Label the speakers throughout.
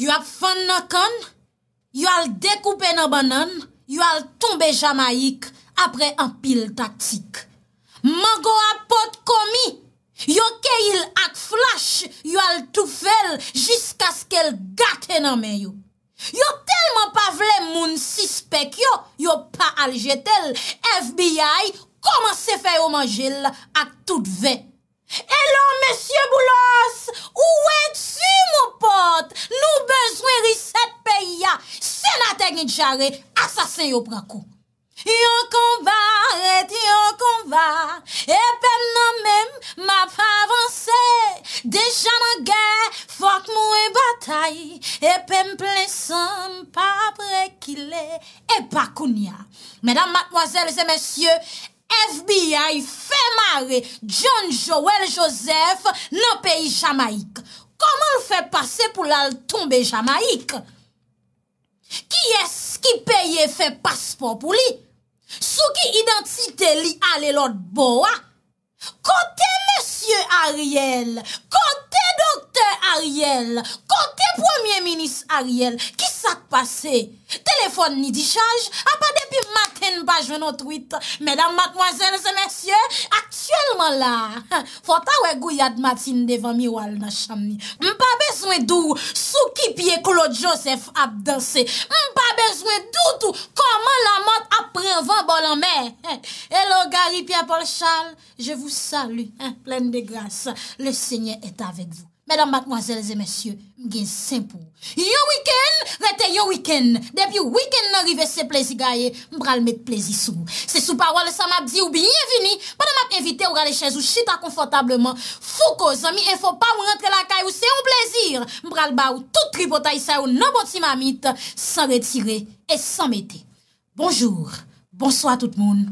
Speaker 1: Yo ap fan nan kon, yo al dekoupe nan banan, yo al tombe jamaik apre an pil taktik. Mango ap pot komi, yo ke il ak flash, yo al tou fel jiska sk el gate nan men yo. Yo telman pa vle moun sispek yo, yo pa al jetel FBI koman se fe yo manjel ak tout vek. Elon, mesye boulos, ou et su mou pot, nou bezwen riset peya, se naten njare, asasen yo brakou. Yon kon va, et yon kon va, epem nan men, map avanse, dejan nan gen, fok mou e batay, epem plen san, pa prekile, epakounia. Medan matmoazel, se mesye, epakounia. FBI fè mare John Joel Joseph nan peyi Jamaik. Koman fè pase pou lal tombe Jamaik? Ki es ki peye fè paspo pou li? Sou ki identite li ale lor boa? Kote Monsye Arielle, kote dokte Arielle, kote premier minis Arielle, ki sa te pase? Telefon ni di ah, chanj, a pa depi maten bajwen o tweet. Medan matmoazen se mesye, aktuelman la, fota we gouyad matin devan miwal na chanmi. Mpa beswen dou, sou ki piye klo Josef abdansi. Mpa beswen doutou, koman la mat apren van bolanme. Hello Gary Pierre Paul Charles, je vous salue. Plen de grase. Le seigne etavek vou. Madame, mademoiselles et messieurs, mgen simple. Yo wiken, rete yo wiken. Depi yo wiken nan rive se plezi gaye, mbral met plezi sou. Se sou parwa le sa mabdi ou biye vini, bada mab invite ou gale chèz ou chita konfortableman. Fou ko zami, enfo pa ou rentre la kaye ou se yo plezir. Mbral ba ou tout tribo tayi sa ou no boti mamit. San retire et san mette. Bonjour. Bonsoit tout moun.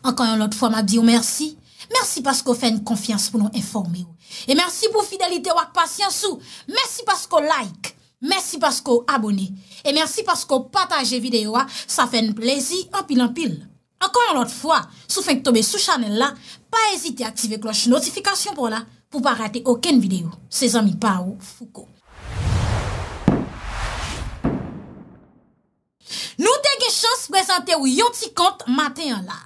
Speaker 1: Ankon yon lot fwa mabdi ou mersi. Mersi pasko fèn konfians pou nou informe ou. E mersi pou fidelite wak pasyansou. Mersi pasko like. Mersi pasko abone. E mersi pasko pataje videyo wak. Sa fèn plezi anpil anpil. Ankon anot fwa, sou fèn ktobè sou chanel la, pa ezite aktive kloche notifikasyon pou la, pou pa rate oken videyo. Se zami pa ou fuko. Nou tege chans prezante ou yon ti kont maten an la.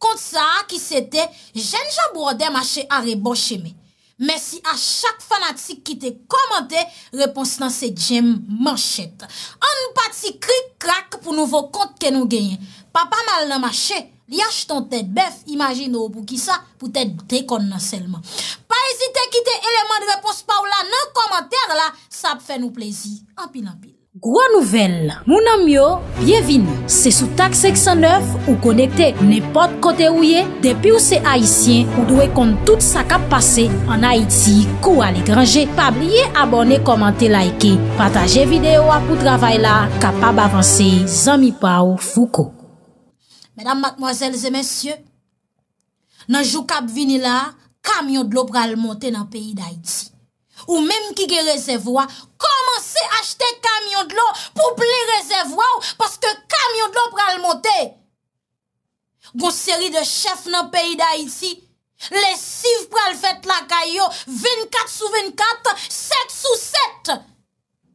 Speaker 1: Kont sa a ki sete, jen jan bou ode mache are bon cheme. Mersi a chak fanatik ki te komante, repons nan se djem manchete. An nou pati krik krak pou nouvo kont ke nou genyen. Pa pa mal nan mache, li ashton tet bef, imagine ou pou ki sa, pou tet dekon nan selman. Pa esite kite eleman de repons pa ou la nan komante la, sa ap fe nou plezi. Ampil ampil. Gwa nouvel, mounan myo, byevini, se sou tak 609 ou konekte nepot kote ouye, depi ou se Haitien ou dwe kont tout sa kap pase an Haiti kou ale grange, pabliye abone, komante, laike, pataje videyo apou travay la, kapab avanse, zami pa ou fuko. Medam, makmoazel, zemensye, nanjou kap vini la, kamyon dlo pral monte nan peyi d'Haiti. Ou menm ki ge rezervwa, komanse achte kamyon d'lo pou pli rezervwa ou paske kamyon d'lo pral monte. Gon seri de chef nan peyi da iti, lesiv pral fet la kayo, 24 sou 24, 7 sou 7.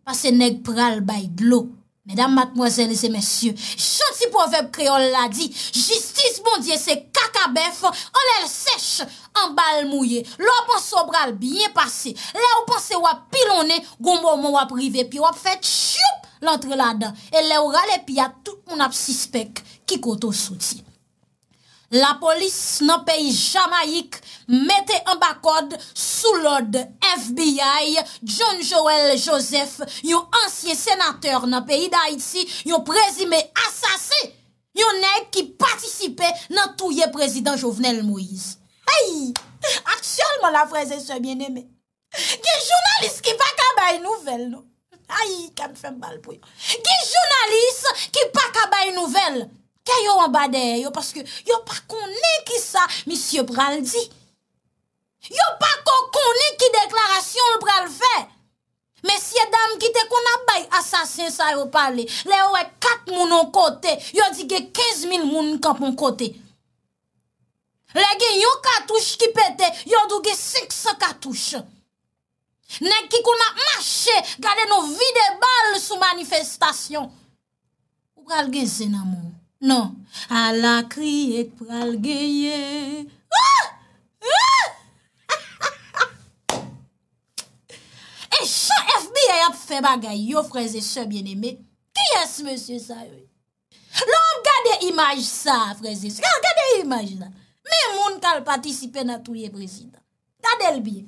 Speaker 1: Pase neg pral bay d'lo. Medan matmozen lese mensyo, chanti poveb kreol la di, jistis bondye se kaka bef, an el sech. an bal mouye, lè ou pa sobral biye pase, lè ou pase wap pilone, gombo mou wap rive, pi wap fet chyoup lantre la dan, e lè ou rale pi ya tout moun ap sispek ki koto souti. La polis nan peyi Jamaik, mete an bakod, sou lod FBI, John Joel Joseph, yon ansye senateur nan peyi da Haiti, yon prezime asase, yon ek ki patisipe nan touye prezident Jovenel Moise. Ayy, aksyonman la freze se bieneme. Ge jounalis ki pa ka bay nouvel nou. Ayy, kan fèm bal pou yon. Ge jounalis ki pa ka bay nouvel. Kè yon wan badè yon, paske yon pa konè ki sa, misye pral di. Yon pa konè ki deklarasyon l pral fè. Mesye dam kitè konè bay, asasin sa yon pale. Lè yon wè kat mounon kote. Yon di ge 15.000 mounon kap moun kote. Pouche ki pete, yon dougi seks katouche. Nèk ki kou na mâche, gade nou vide bal sou manifestasyon. Ou pral gen sen amou? Non, ala kriye pral genye. Ah! Ah! Ah! E chan FBA ap fe bagay, yon freze se biene me. Ki es monsie sa yon? Lòm gade imaj sa freze se. Lòm gade imaj sa. Men moun kal patisipe nan touye prezident. Gade l biye.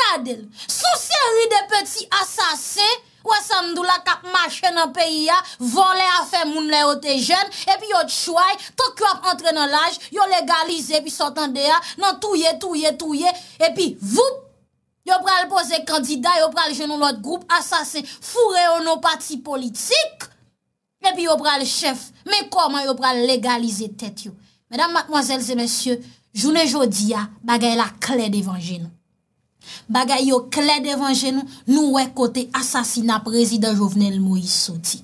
Speaker 1: Gade l. Sou seri de peti asase, wase mdou la kap mache nan peyi ya, vole a fe moun le ote jen, epi yo tchouay, tok yo ap entre nan laj, yo legalize, pi sotan deya, nan touye, touye, touye, epi vup, yo pral pose kandida, yo pral jen nou lot group asase, fure yo nou pati politik, epi yo pral chef, men koman yo pral legalize tete yo, Madame, mademoiselles et messieurs, jounè jodi ya, bagay la kle devan genou. Bagay yo kle devan genou, nou wè kote asasina prezident Jovenel Moïse Soti.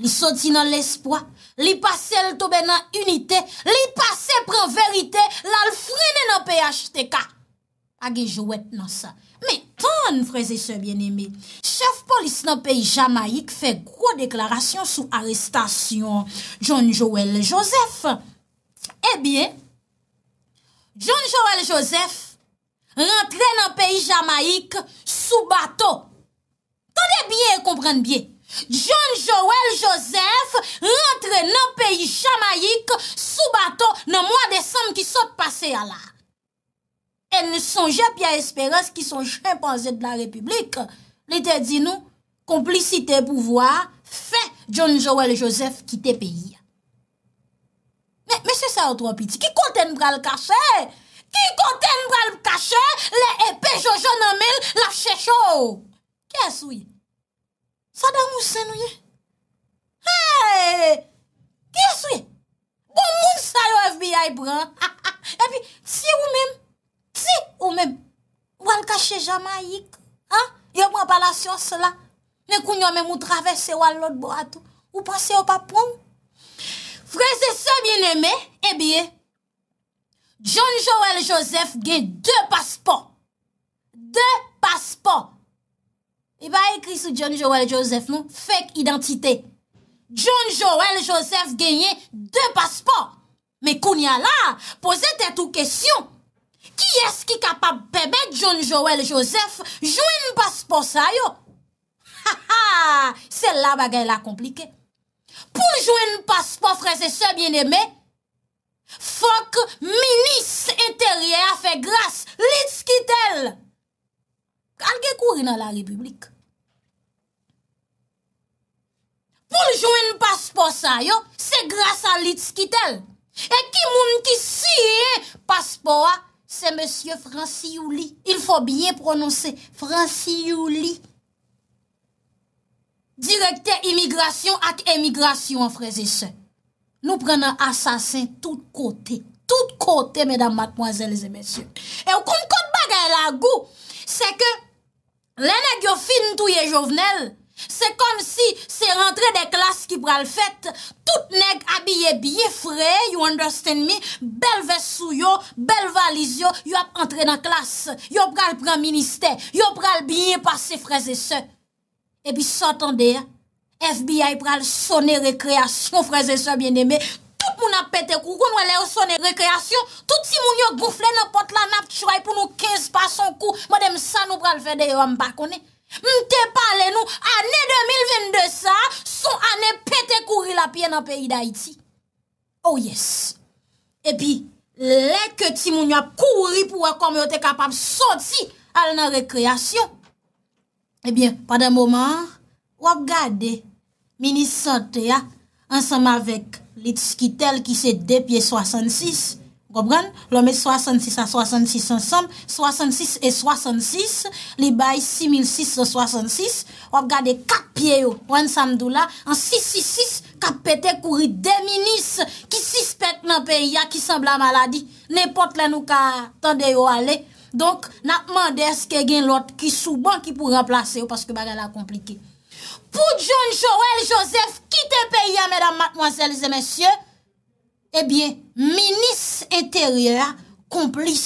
Speaker 1: Li Soti nan l'espoi, li pase el tobe nan unitè, li pase pren verite, lal frene nan pey achete ka. Agè jouèt nan sa. Mè ton, freze se bien eme. Chef polis nan pey Jamaik fè kwo deklarasyon sou arestasyon. John Joël Joseph, Ebyen, eh John Joel Joseph rentre nan peyi Jamaik soubato. Tande byen, komprenne byen. John Joel Joseph rentre nan peyi Jamaik soubato nan mwa desem ki sot pase ya la. En sonje pya esperans ki sonje panze de la republik, li te di nou, komplicite pou vwa, fe John Joel Joseph kite peyi. Mè se sa wot wapiti, ki konten wal kache? Ki konten wal kache, le epe jojona mel laf shechou. Kè sou ye? Sa da mousen ou ye? Hey! Kè sou ye? Bon moun sa yo FBI brin. E pi, ti ou men, ti ou men, wal kache jama yik. Yon wap wap la syons la. Nè kou nyon men mou travese wal lot bo atou. Ou pase wap apong? Freze se bin eme, eh e biye, John Joel Joseph genye de paspor. De paspor. E ba ekri sou John Joel Joseph nou, fake identite. John Joel Joseph genye de paspor. Me koun ya la, pose te tou kesyon. Ki es ki kapab bebe John Joel Joseph jwen paspor sa yo? Se la bagay la komplike. Poul jwen paspo fra se se bien eme, fok minis enterye a fe grase lits ki tel. Alke kouri nan la republik. Poul jwen paspo sa yo, se grase lits ki tel. E ki moun ki siye paspo a, se monsye Fransiouli. Il fò byen prononse Fransiouli. Direkter imigrasyon ak imigrasyon an freze se. Nou prenen asasen tout kote. Tout kote, medan matmoazel, zemensyon. E ou kon kon bagay la gou, se ke, le neg yo fin tou ye jovenel, se kon si se rentre de klas ki pral fet, tout neg abye bie fre, you understand me, bel vesou yo, bel valiz yo, yo ap entre nan klas, yo pral pran minister, yo pral bie pase freze se. Epi sot an deye, FBI pral sone rekreasyon, freze se bien deme, tout moun ap pete kou, kon wè lè ou sone rekreasyon, tout ti moun yo goufle nan pot lan ap tchouay pou nou kez pa son kou, mwen deme sa nou pral fè deye wè mbakone. Mte pale nou, anè 2022 sa, son anè pete kouri la piè nan peyi da iti. Oh yes! Epi, lè ke ti moun yo ap kouri pou wè kom yo te kapab soti al nan rekreasyon, Ebyen, pad an mouman, wap gade, minis sote ya, ansanm avek, lits ki tel ki se depye 66, gobran, lome 66 a 66 ansanm, 66 e 66, li bayi 660066, wap gade kapye yo, wansanm dou la, an 666, kapete kouri de minis, ki sispet nan peyi ya, ki sanb la maladi, nepot la nou ka tande yo alek, Donk, nat mandes ke gen lot ki souban ki pou remplase yo paske bagala komplike. Pou John Joel Joseph ki te peye a, medan matmozèlze mèsyè, ebyen, eh minis intèryè, komplis.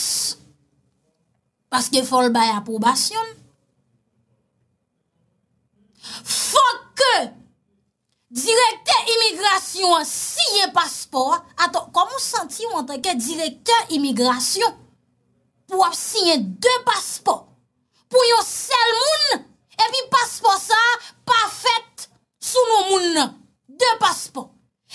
Speaker 1: Paske fol baye aprobasyon. Fok ke, direkte imigrasyon, siye paspor, ato, komon santi yon ente ke direkte imigrasyon? pou ap sinye de paspo, pou yon sel moun, epi paspo sa, pa fèt sou moun moun nan, de paspo.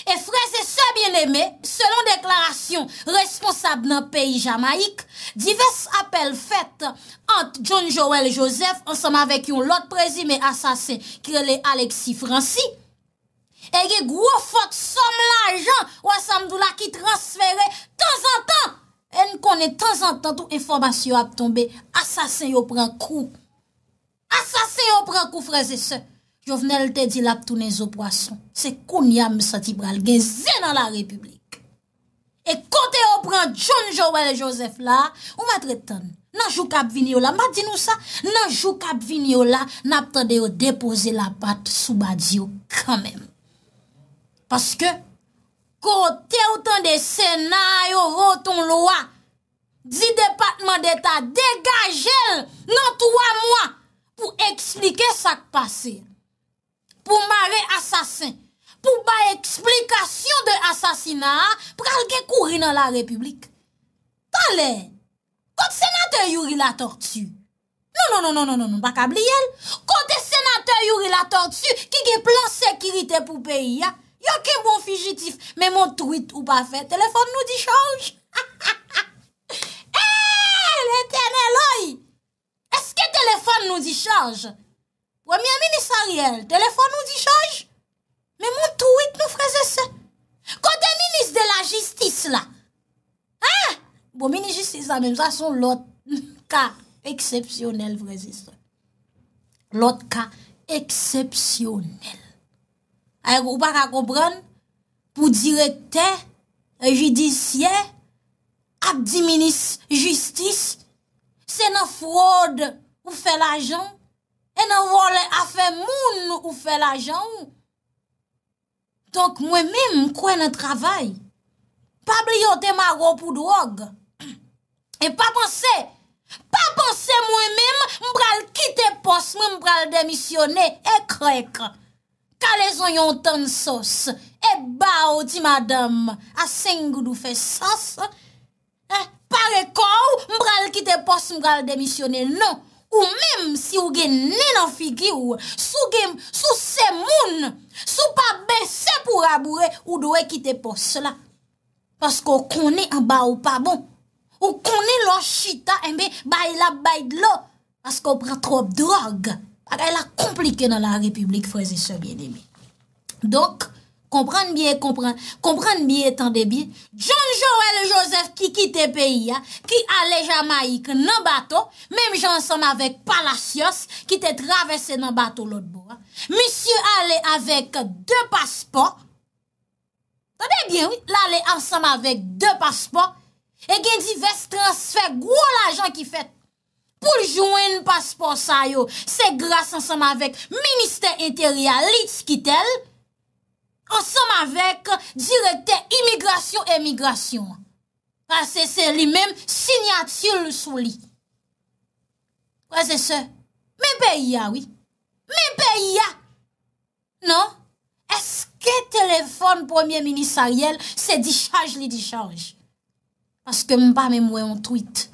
Speaker 1: E freze se bien eme, selon deklarasyon responsable nan peyi Jamaik, divers apel fèt ant John Joel Joseph, ansanm avek yon lot prezime asasen krele Alexi Fransi, ege gwo fòt som la jan wa samdou la ki transfere tan zan tan En konen tan zantan tou informasyon ap tombe, asasen yo pran kou. Asasen yo pran kou freze se. Jo vnen lte di lap tou ne zo prason. Se koun yam sati bral genzen nan la republik. E kote yo pran John Joel Joseph la, ou matre tan, nanjou kap vini yo la. Mat di nou sa, nanjou kap vini yo la, nap tande yo depoze la pat sou badi yo kanmen. Paske, Kote ou tan de senay ou roton lowa, di depatman deta degajel nan touwa mwa pou eksplike sak pase. Pou ma re asasin, pou ba eksplikasyon de asasina, pral ge kouri nan la republik. Talè, kote senatè yuri la tortù. Non, non, non, non, baka bliyel. Kote senatè yuri la tortù, ki ge plan sekirite pou peyi ya. Yo ke bon fijitif, me mon tweet ou pa fe, telefon nou di chanj? E, eh, l'Eternel oy! Eske telefon nou di chanj? Premier Ministariel, telefon nou di chanj? Me mon tweet nou freze se? Konde Ministre de la Justice la? Ha? Bon, Ministre de la Justice la, men msa son lot ka eksepsyonel vreze se. Lot ka eksepsyonel. pou direkte, judisye, ap di minis, justis, se nan fwod ou fe la jan, e nan wole a fe moun ou fe la jan. Tonk mwen mèm, mkwen nan travay, pa blyote ma wop ou drog, e pa panse, pa panse mwen mèm, mpral kite pos, mpral demisyone, ekre, ekre. Kale zon yon ton sos, e ba ou di madam, a sengou dou fe sos. Eh, Par ekou, mbral kite pos mbral demisyonel non. Ou mem si ou gen nen an figi ou, sou se moun, sou pa bese pou rabou e, ou do e kite pos la. Paske ou kone a ba ou pa bon. Ou kone lo chita enbe bay la bay de lo. Paske ou pran trop drog. Adè la komplike nan la republik fòzi se bèdèmè. Donk, kompranm bè, kompranm bè, kompranm bè, tan dè bè, John Joel Joseph ki kite peyi ya, ki ale jamaik nan bato, mèm jan ansam avèk Palacios, ki te travesse nan bato lòt bo, misye ale avèk dè paspò, tan dè bè wè, l'ale ansam avèk dè paspò, e gen di ves transfer, gwo la jan ki fèt, Poul jouen paspons a yo, se grase ansem avek minister interior lits ki tel, ansem avek direkte imigrasyon emigrasyon. Pase se li menm sinyatil sou li. Pase se, menm pe ya, oui. Menm pe ya. Non, eske telefon premier ministerial se di chanj li di chanj. Pase ke mba menm wey an twit.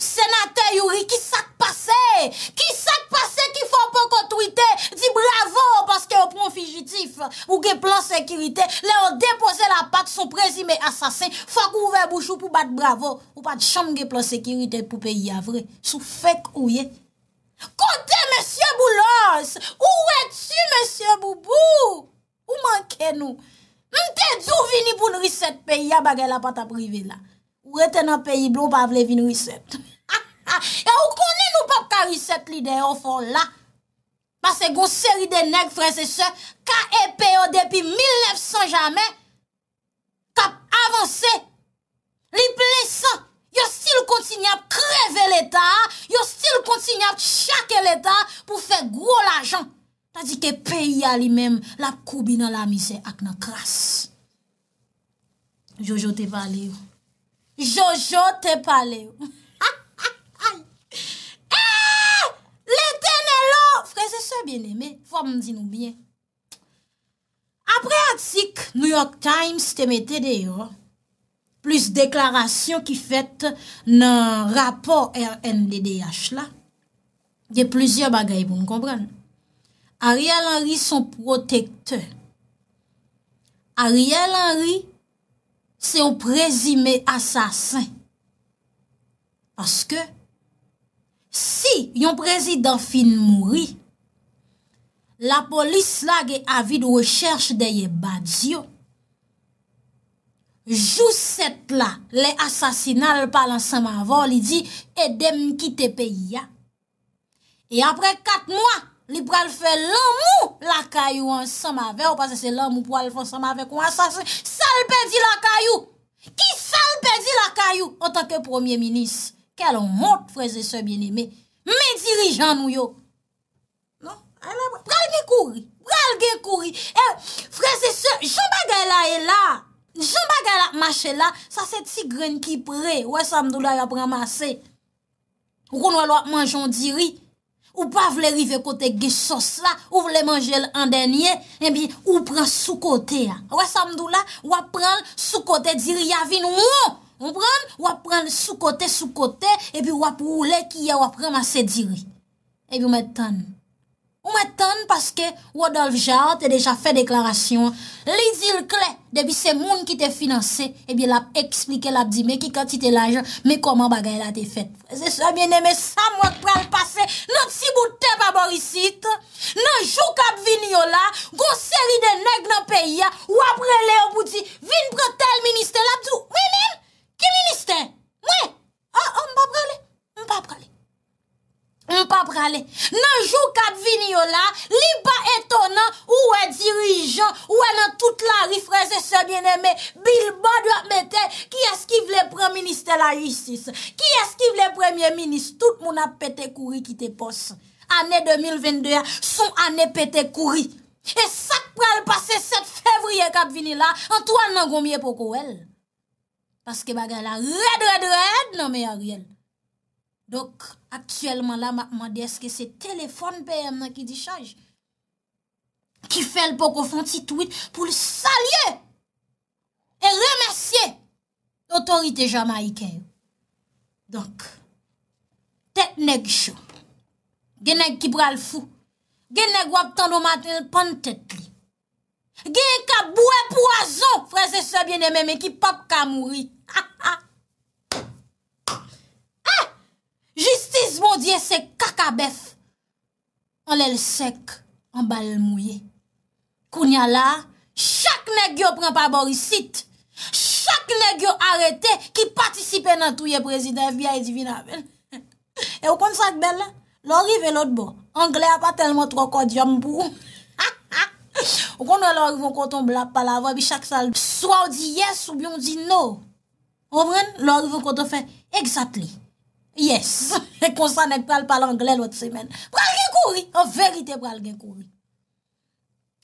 Speaker 1: Senatè yuri ki sak pase, ki sak pase ki fò pò kontuitè, di bravo paske yon proun figitif, ou ge plan sekiritè, lè yon depose la pat sou prezime asasè, fò kou vè boujou pou bat bravo, ou pat chanm ge plan sekiritè pou peyi avre, sou fèk ouye. Kote mèsyè boulòs, ou wè tsyè mèsyè boulòs, ou manke nou, mè tè djou vini pou nou riset peyi ya bagè la pat aprive la, ou wè tè nan peyi blon pa vle vini riset pou. Ah, e ou konen nou pap kariset li de ofon la Pase goun seri de neg frese se Ka epe yo depi 1900 jame Kap avanse Li ple sa Yo stil kontinap kreve l eta Yo stil kontinap chake l eta Pou fe gwo l ajan Tazi ke pe ya li mem La koubi nan la mise ak nan kras Jojo te pale yo Jojo te pale yo apre atik New York Times te mette de yo plus deklarasyon ki fet nan rapor RNDDH la de pluzye bagay pou nou kompran Ariel Henry son protekte Ariel Henry se yon prezime asasin aske si yon prezime fin mouri La polis la ge avid ou e chers deye badzio. Jou set la, le asasina, le palan samavan, li di, edem ki tepe ya. E apre kat mwa, li pral fè lan mou lakayou an samavan, ou pase se lan mou pral fè an samavan kon asasin, salpè di lakayou. Ki salpè di lakayou? Ou tanke premier minis, kel mout fwese se bieneme, me dirijan nou yo, pral gen kouri, pral gen kouri, freze se, jomba gen la e la, jomba gen la mache la, sa se ti gren ki pre, wè samdou la ya pran mase, roun wè lwa manjon diri, ou pa vle rive kote ge eh sos la, ou vle manje l an denye, e bi ou pran sou kote ya, wè samdou la, wè pran sou kote diri, wè pran sou kote eh diri, e bi wè pran mase diri, e bi wè tan, Ou mwen ton paske Wadolfe Jard te deja fe deklarasyon. Lizil Kle, debi se moun ki te finanse, ebi eh l ap eksplike l ap di me ki kantite l ajan, me koman bagay la te fet. Se sa mwen eme sa mwen pral pase, nan ti bouten pa borisit, nan jou kap vini yo la, goseri de neg nan peya, wapre le obouti, vin prote l minister la tout. Mwen el, ki minister? Mwen? Ah, an, an, mwen pa prele, mwen pa prele. Mpa prale, nanjou kap vini yo la, li ba etonan, ou e dirijan, ou e nan tout la rifreze se bieneme, bil ba dwa mette, ki eskive le premier ministre la justice, ki eskive le premier ministre, tout mou na pete kouri ki te pos. Ane 2022, son ane pete kouri. E sak prale pase 7 fevriye kap vini la, antoan nan gomye poko el. Paske bagay la red, red, red, nan me a riel. Dok. Aktyelman la ma de eske se telefon peyèm nan ki di chaj. Ki fèl poko fon ti twit pou salye. E remersye. Otorite jama iken. Donk. Tetne gichon. Genen kibral fou. Genen wap tando maten pan tetli. Genen ka boue pou azon. Frese se biene mèmè ki pop ka mouri. Ha! Ah, O diye se kakabef An lèl sek An bal mouye Kounya la Chak ne gyo pren pa borisit Chak ne gyo arete Ki patisipe nan tou ye prezident Fbi a edivina E w konn sa kbel Lò rive lòd bo Angle a pa telman tro kodyam W konn lò rive an konton blap Palavò bi chak sal Swa ou di yes ou bi ou di no O vren lò rive an konton fe Eksatli Yes, e konsa nèk pral pal angle lot semen. Pral gen kouri, an verite pral gen kouri.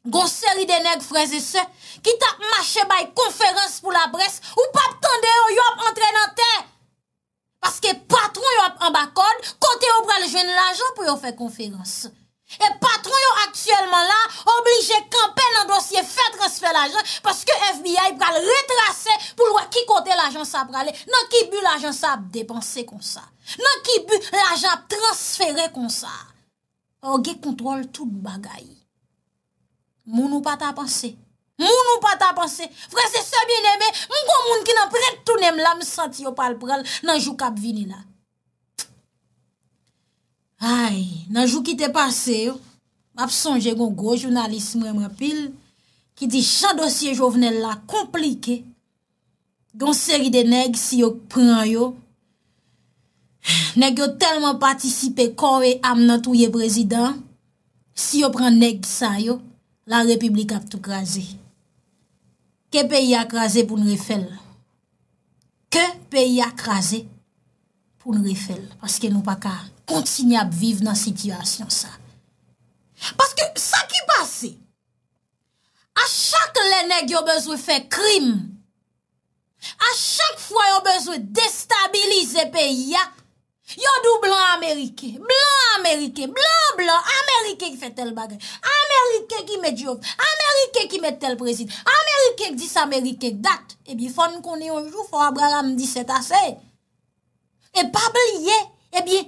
Speaker 1: Gon seri denèk freze se, kita mache bay konferans pou la brest, ou pap tande yo yo ap entre nan ten. Paske patron yo ap an bakod, kote yo pral jen l'ajan pou yo fe konferans. E patron yo aktuelman la, oblige kampen nan dosye fe transfer l'ajan, paske FBI pral retrase pou lwa ki kote l'ajan sa prale, nan ki bu l'ajan sa ap depanse konsa. Nan ki bu la jap transfere kon sa Ou ge kontrol tout bagay Moun ou pa ta panse Moun ou pa ta panse Vre se se binebe Moun kon moun ki nan prete tou nem la Mi santi yo pal pral nanjou kap vini la Ay nanjou ki te pase Mab sonje gon go Jounalisme mrapil Ki di chan dosye jovenel la komplike Gon seri de neg si yo pran yo Nèk yo telman patisipe kore am nan touye prezident, si yo pran nèk disa yo, la republik ap tou graze. Ke peyi akraze pou nou refel? Ke peyi akraze pou nou refel? Paske nou pa ka kontsini ap vive nan sityasyon sa. Paske sa ki pase, a chak lè nèk yo bezwe fe krim, a chak fwa yo bezwe destabilize peyi ya, Yodou blan Amerike, blan Amerike, blan blan, Amerike ki fè tel bagay, Amerike ki mè diyon, Amerike ki mè tel prezid, Amerike ki di sa Amerike ki dat, ebi fon koni yon jou, fon Abraham 17 asè. E pa bliye, ebi,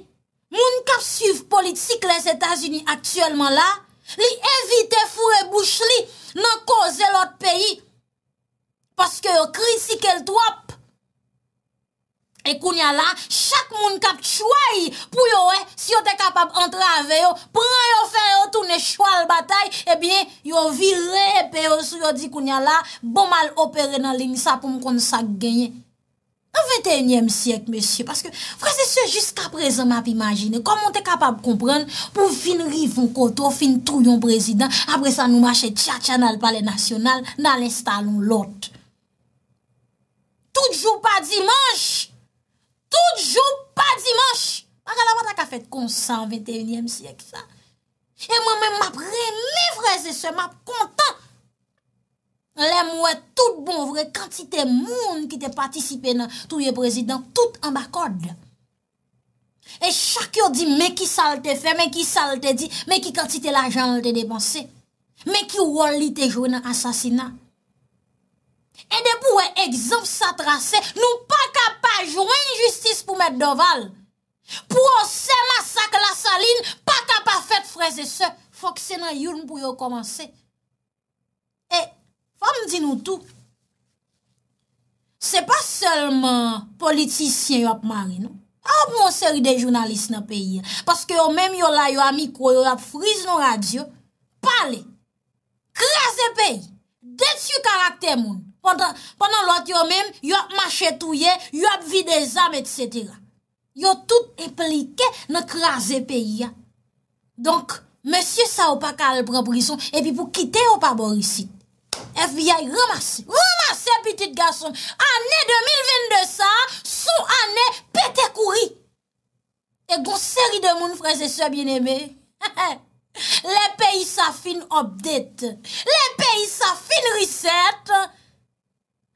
Speaker 1: moun kap suiv politik lè Sétas-Uni aktuelman la, li evite fure bouch li nan koze lot peyi, paske yo krisike l'twop. E kounya la, chak moun kap chwayi pou yo e, si yo te kapab antre ave yo, pran yo fe yo tou ne chwal batay, e bien, yo vi re epe eh, yo sou yo di kounya la, bomal opere nan lini sa pou m kon sa genye. An 21e siyek, mesye, paske, frase se jusqu aprezen map imajine, komon te kapab kompren, pou fin riv yon koto, fin trou yon prezident, apre sa nou mache tcha tcha nan lpale nasyonal, nan lestal yon lot. Toujou pa dimanj! Tout jou, pa dimanche. Paralavata ka fet konsan 21e siyek sa. E mwen mwen map remifreze se map kontan. Lè mwen tout bon vre kantite moun ki te patisipe nan touye prezident tout an bakod. E chak yo di me ki sal te fe, me ki sal te di, me ki kantite la jan te depanse. Me ki woli te jwen nan asasina. Edè pou wè egzenf sa trase Nou pa kap a jwè injustice pou mèd doval Pou wè se masak la salin Pa kap a fèt freze se Fòk se nan youn pou yo komanse E, fòm di nou tou Se pa selman politisyen yo ap mari nou A ou pou yon seri de jounalist nan peyi Paske yo mèm yo la yo amik wè yo ap friz nou radio Pale, krease peyi Dè tsyu karakter moun Pendan lot yo mèm, yo mâche touye, yo ap vide zame, etc. Yo tout eplike nè kranze peyi ya. Donk, mèsyè sa ou pa kal prèprizon, epi pou kite ou pa borisit. F via yi remase. Remase, piti gason. Ane 2022 sa, sou ane pete kouri. E goun seri de moun freze se bin eme. Le peyi sa fin obdet. Le peyi sa fin riset.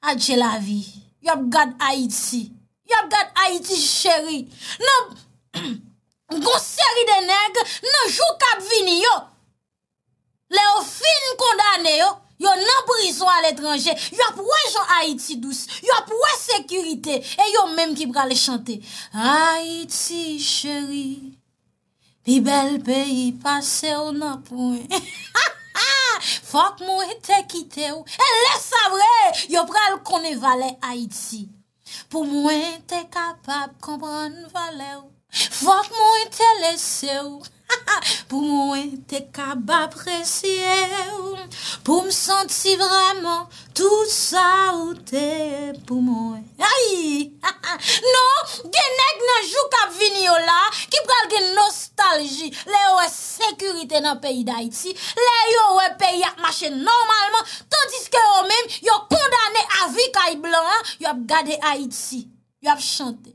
Speaker 1: Adje la vi, yo ap gad Aiti, yo ap gad Aiti cheri, nan gonseri de neg, nan jou kap vini yo, le yo fin kondane yo, yo nan briso al etranje, yo ap wè jan Aiti dous, yo ap wè sekurite, e yo menm ki prale chante, Aiti cheri, pi bel peyi pase ou nan pouen. Fok mwen te kite ou, e lè sabre, yo pral kone vale a itzi. Pou mwen te kapab kompran vale ou, fok mwen te lè se ou. Ah, pou mwen te kab apresye ou, pou m senti vreman, tout sa ou te, pou mwen. Ah, ah, non, genek nan jou kab vini ou la, ki pral gen nostalji, le ou e sekurite nan peyi d'Haïti, le ou e peyi ak mache normalman, tandis ke ou men, yo kondane avik ay blan, yo ap gade Haïti, yo ap chante.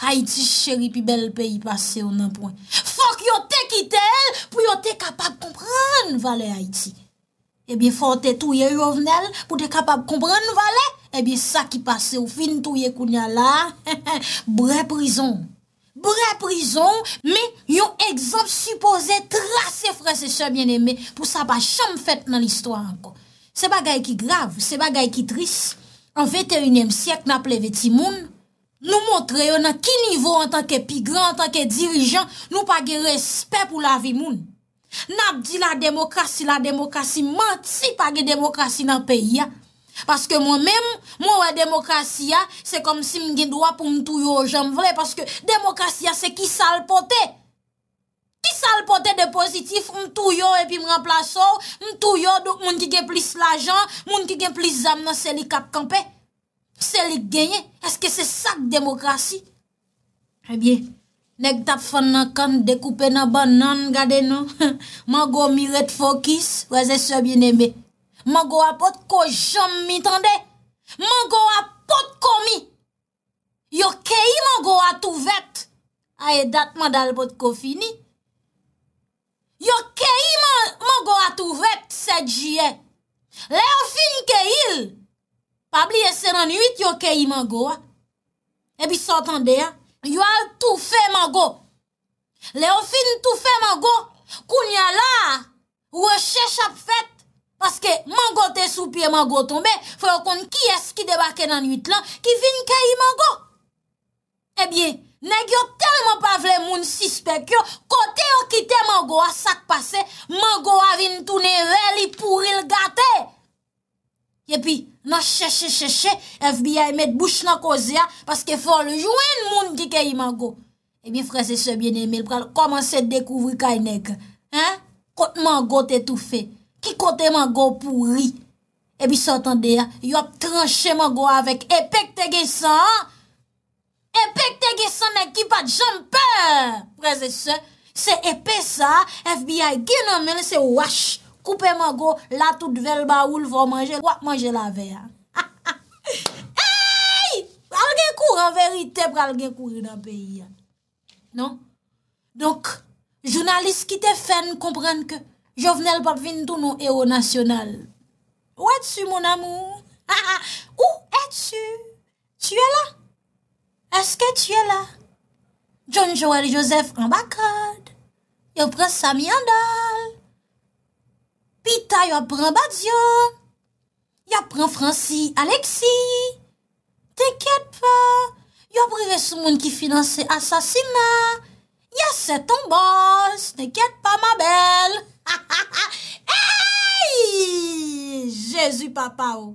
Speaker 1: Haïti cheri pi bel peyi pase ou nan pwen. Fok yon te kitel pou yon te kapab kompren valè Haiti. Ebyen eh fote touye yon vnel pou te kapab kompren valè. Ebyen eh sa ki pase ou fin touye kounya la. Bre prizon. Bre prizon. Me yon egzop suppose trase fre se che bien eme. Pou sa pa chanm fet nan istwa anko. Se bagay ki grav, se bagay ki tris. An 21e siyek na pleve ti moun. Nou montre yo nan ki nivou an tanke pigran, an tanke dirijan, nou pa ge respet pou la vi moun. Nap di la demokrasi, la demokrasi, manti pa ge demokrasi nan peyi ya. Paske mwen men, mwen wè demokrasi ya, se kom si mwen gen dwa pou mwen tou yo jen vre, paske demokrasi ya se ki salpote. Ki salpote de pozitif, mwen tou yo epi mwen remplaso, mwen tou yo, mwen ki gen plis la jan, mwen ki gen plis zam nan seli kap kampè. Se li genye, eske se sak demokrasi? Ebyen, eh nek tap fan nan kan dekoupe nan ban nan gade nou. Mangou mi ret fokis, weze se bi nebe. Mangou apot ko jom mi tende. Mangou apot ko mi. Yo keyi mangou atu vet. Aye datman dal pot ko fini. Yo keyi mangou atu vet se djiye. Le yo fin ke yil. Pabli yese nan yuit yo ke imango wa. Ebi sotande ya. Yo al toufe imango. Le ou fin toufe imango. Koun ya la. Ou e chesha pfet. Paske mango te soupe e mango tombe. Fwe o kon ki eski debake nan yuit lan. Ki fin ke imango. Ebi. Eh Neg yo telman pa vle moun sispek yo. Kote yo kite mango a sak pase. Mango a vin toune re li pouri l gate. Ebi. Nan chè chè chè chè, FBI met bouche nan koze ya, paske fol jouen moun ki kè yi mango. Ebi freze se bien emil pral, koman se dekouvri kaj nek. Hen, kote mango te toufe, ki kote mango pou ri. Ebi se otan de ya, yop tranche mango avèk, epèk te gesan, epèk te gesan nek ki pat jompe. Freze se, se epè sa, FBI gen an men se wach. Koupe ma go, la tout vel ba oul Vwa manje la ver Ha ha ha Al gen koure an verite Pral gen koure nan peyi Non? Donk, jounalist ki te fen Komprenn ke jovnel pap vin Tou nou eo nasyonal Ou e tu mon amou? Ou e tu? Tu e la? Eske tu e la? John Joel Joseph rambakad Yo pres sa mianda Pita yo pran Badiou, yo pran Fransi, Aleksi, te kèt pa, yo prive sou moun ki finanse asasina, yo sè ton boss, te kèt pa ma bel, ha ha ha, hey, jesu papa ou. Oh.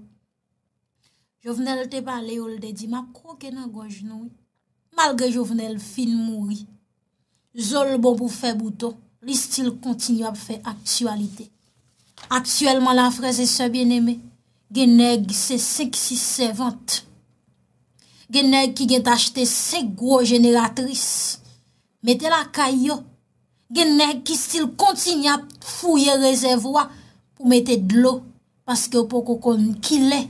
Speaker 1: Jovenel te pale ou oh, l'de di ma kouke nan gwa jnou, malge jovenel fin moui, zol bon pou fe bouton, li stil kontinyo ap fe aksualite. Aksyèlman la freze sebyen eme, genèk se seksis se vant. Genèk ki gen t'achete se gro jeneratris, mette la kay yo. Genèk ki stil kontinya fouye rezèvwa pou mette d'lo, paske yo pou koko n'kile.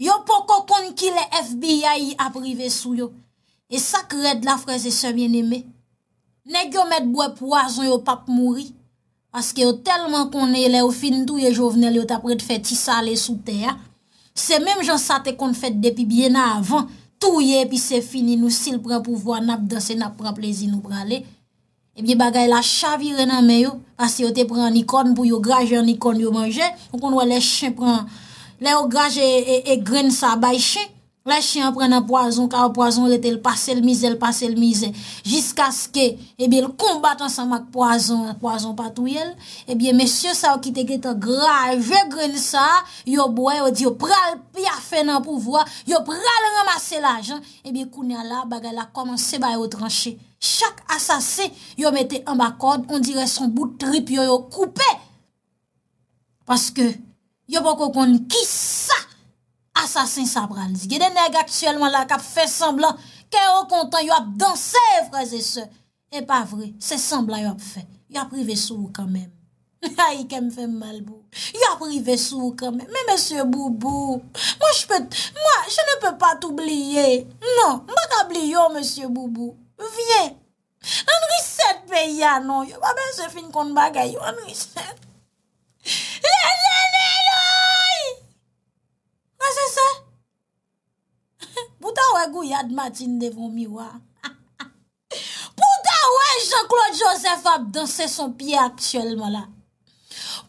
Speaker 1: Yo pou koko n'kile FBI aprive sou yo. E sakred la freze sebyen eme. Nèk yo mette bwe poason yo pap mouri. Aske yo telman konen le ou fin touye jovenel yo tapre te fe ti sale sou te ya, se menm jan sa te kon fete depi biye nan avan, touye pi se fini nou sil pra pou vo anap danse, anap pra plezi nou prale. Ebi bagay la chavire nan me yo, aske yo te pre anikon pou yo graje anikon yo manje, kon kon wale chen pre anikon, le yo graje e, e, e gren sa bay chen. La chien pren an poazon, ka an poazon lete l'pase l'mize, l'pase l'mize. Jiska ske, ebi, l'kombat an san mak poazon, an poazon patouyel, ebi, mesye sa wakite gete gra, vegren sa, yo bouen, yo diyo pral, ya fe nan pouvoa, yo pral ramase eh la jan, ebi, kounya la, baga la, koman se bayo tranche. Chak asase, yo mette an bakon, on dire son bout trip, yo yo koupe. Paske, yo bako kon ki sa, Asasin sa pralzi. Gede neg aktuelman la kap fe semblan ke yo kontan yo ap dansè vreze se. E pa vre, se semblan yo ap fe. Yo ap rive sou kanmen. Ya i kem fe malbo. Yo ap rive sou kanmen. Me, Monsie Boubou, moi, je ne pe pat oubliye. Non, mou tabli yo, oh, Monsie Boubou. Vye. An riset pe ya, ah, non. Yo pa ben se fin kon bagay yo. An riset. Le, le! Wè ah, se se? Pouta wè gou yad matin devon miwa? Pouta wè Jean-Claude Joseph ap danse son piye aktuelman la?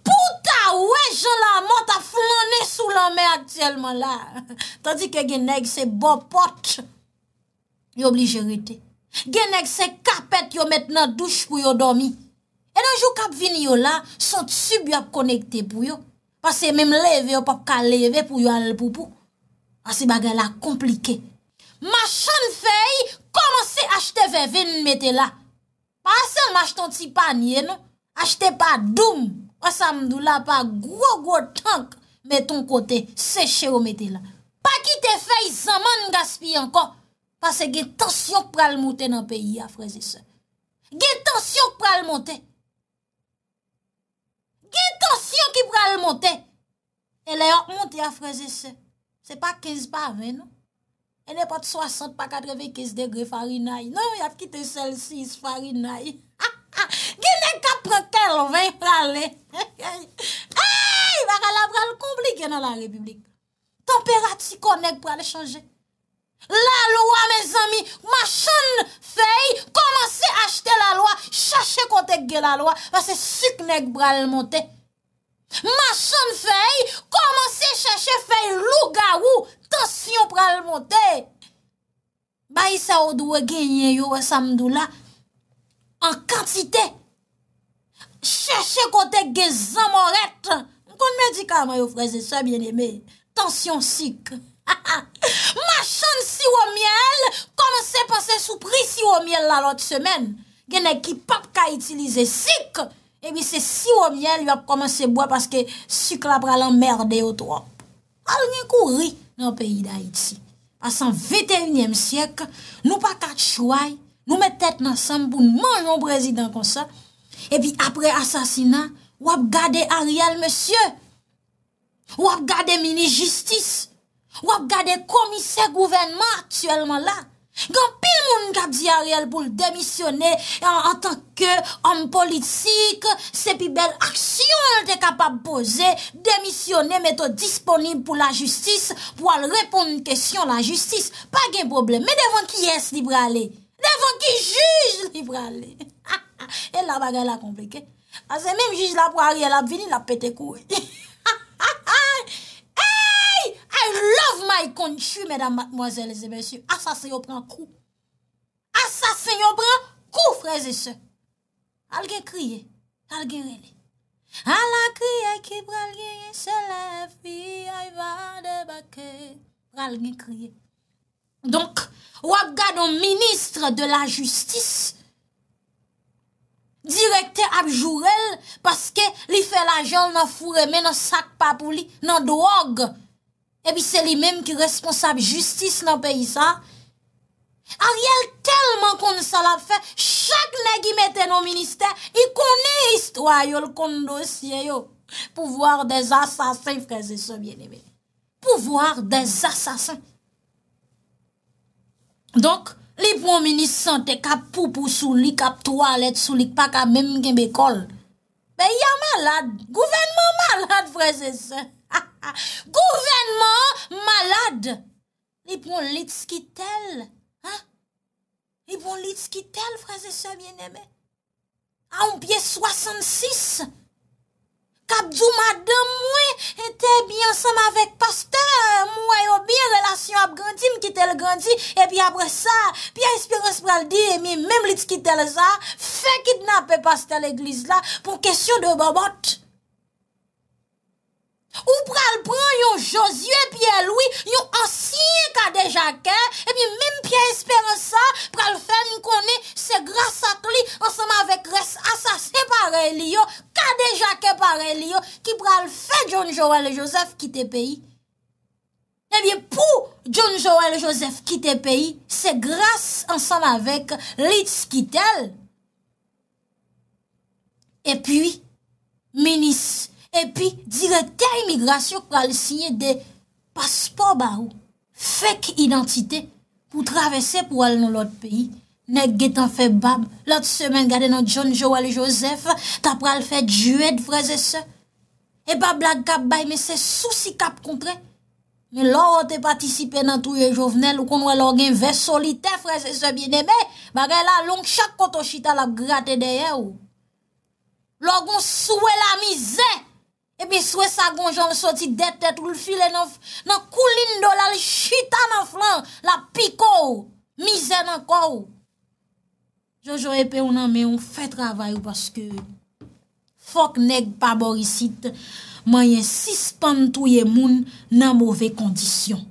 Speaker 1: Pouta wè Jean-Lamont ap flanè sou lanme aktuelman la? Tandikè genèk se bo pot, yo bli jere te. Genèk se kapet yo met nan douche pou yo domi. E nanjou kap vini yo la, son tsub yo ap konekte pou yo. Pase mèm leve yo pap ka leve pou yo al poupou. Asi bagay la komplike. Ma chan fey, koman se achte veven metela. Pa asan ma achton ti panye nou. Achte pa doum. Asan mdou la pa gwo gwo tank meton kote seche yo metela. Pa kite fey, sanman gaspi anko. Pase gen tansyon pral mouten an peyi ya freze se. Gen tansyon pral mouten. Gye tosyon ki pral monte? E le yon monte a fraze se. Se pa 15 pa ve nou. E ne pa de 60 pa 85 degre farina. Nou yon yon ki te sel 6 farina. Gye ne kap prantel vè yon prale. E yon baka la pral komplike nan la republik. Temperat si konen prale chanje. La lwa, me zami, ma chan fey, koman se achte la lwa, chache koteke la lwa, va se syknek pral monte. Ma chan fey, koman se chache fey luga ou, tansyon pral monte. Bayi sa ou dwe genye yo we samdou la, an kantite, chache koteke ge zanmoret. M kon me di ka mayo freze, sa bieneme, tansyon syk. Ma chan siwo miel Koman se pase sou pri siwo miel la lot semen Genè ki pap ka itilize sik Ebi se siwo miel yop koman se bwa Paske sik la pral anmerde yo trop Al nye kouri nan peyi da iti Pasan 21e siyek Nou pa kat chouay Nou me tet nan san pou nan man yon prezident konsa Ebi apre asasina Wap gade Ariel monsye Wap gade mini justis Wap gade komise gouvenman atyèlman la. Gan pil moun gade di a riel pou l demisyonè an tanke an politik, se pi bel aksyon l te kapap pose, demisyonè meto disponib pou la justis, pou al repon n kesyon la justis. Pa gen problem. Me devan ki yes libra le? Devan ki juj libra le? E la bagan la kompleke. Ase menm juj la pou a riel ap vini la pete kou. Hi! I love my country, mesdames, mademoiselles et messieurs. A sa se yo pran kou. A sa se yo pran kou, freze se. Al gen kriye. Al gen rele. Al a kriye ki pral gen se lef. Pi a y vade bakè. Pral gen kriye. Donk, wap gado ministre de la justice. Direkte ap jurel. Paske li fe la jol nan fure men nan sak pa pou li nan do ogre. Ebi, se li menm ki responsab justice nan peyi sa. A riel telman kon sa la fe, chak ne ki mette nan minister, i konen istwa yo l kon dosye yo. Pouvoir de zassasen, freze se, bien ebe. Pouvoir de zassasen. Donk, li promenisante kap pou pou sou li, kap toalet sou li, pa ka menm genbe kol. Ben, ya malad, gouvenman malad, freze se, se. Gouvernement malade, Ni pou lits ki tel, Ni pou lits ki tel, Fraze se bien eme, A ou pye 66, Kapjou madan mwen, Ete bi ansam avek paste, Mwen yo bi relasyon ap ganti, Mwen ki tel ganti, E pi apre sa, Pi a espirons pral di, E mi mwen lits ki tel sa, Fe kidnap e paste l'eglise la, Pon kesyon de babote, Ou pral pran yon Josie piye Louis Yon ansiye kade jake Epi menm piye espere sa Pral fen konen se grasa kli Ansem avek res asase parel yo Kade jake parel yo Ki pral fe John Joel Joseph ki te peyi Epi pou John Joel Joseph ki te peyi Se grasa ansem avek lits ki tel Epi menis E pi, direte a imigrasyon kwa al sinye de paspo ba ou. Fek identite pou travese pou al nou lot peyi. Ne getan fe bab, lot semen gade nou John Joal Joseph, tapra al fe djoued freze se. E pa blag kap bay, me se sou si kap kontre. Me lor te patisipe nan touye jovenel, ou konwe lor gen ve solite freze se bine. Ne me, bagay la long chak koto chita la grate deye ou. Lor gon souwe la mizey. epi sou e sa gonjon sou ti dete tout filen of nan koulin do la li chita nan flan, la piko, mize nan kou. Jojo epi ou nan men ou fè travay ou paske fok neg paborisit mayen sispan touye moun nan mouve kondisyon.